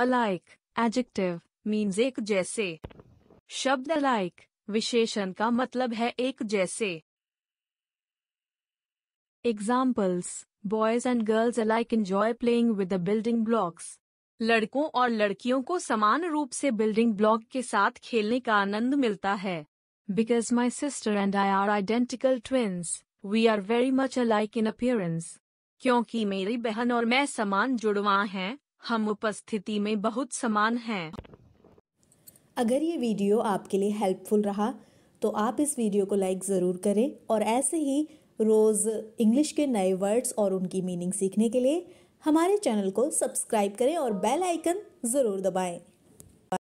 alike adjective means एक जैसे शब्द अलाइक विशेषण का मतलब है एक जैसे examples boys and girls alike enjoy playing with the building blocks लड़कों और लड़कियों को समान रूप से बिल्डिंग ब्लॉक के साथ खेलने का आनंद मिलता है because my sister and I are identical twins we are very much alike in appearance क्योंकि मेरी बहन और मैं समान जुड़वा हैं हम उपस्थिति में बहुत समान हैं अगर ये वीडियो आपके लिए हेल्पफुल रहा तो आप इस वीडियो को लाइक ज़रूर करें और ऐसे ही रोज़ इंग्लिश के नए वर्ड्स और उनकी मीनिंग सीखने के लिए हमारे चैनल को सब्सक्राइब करें और बेल आइकन ज़रूर दबाएं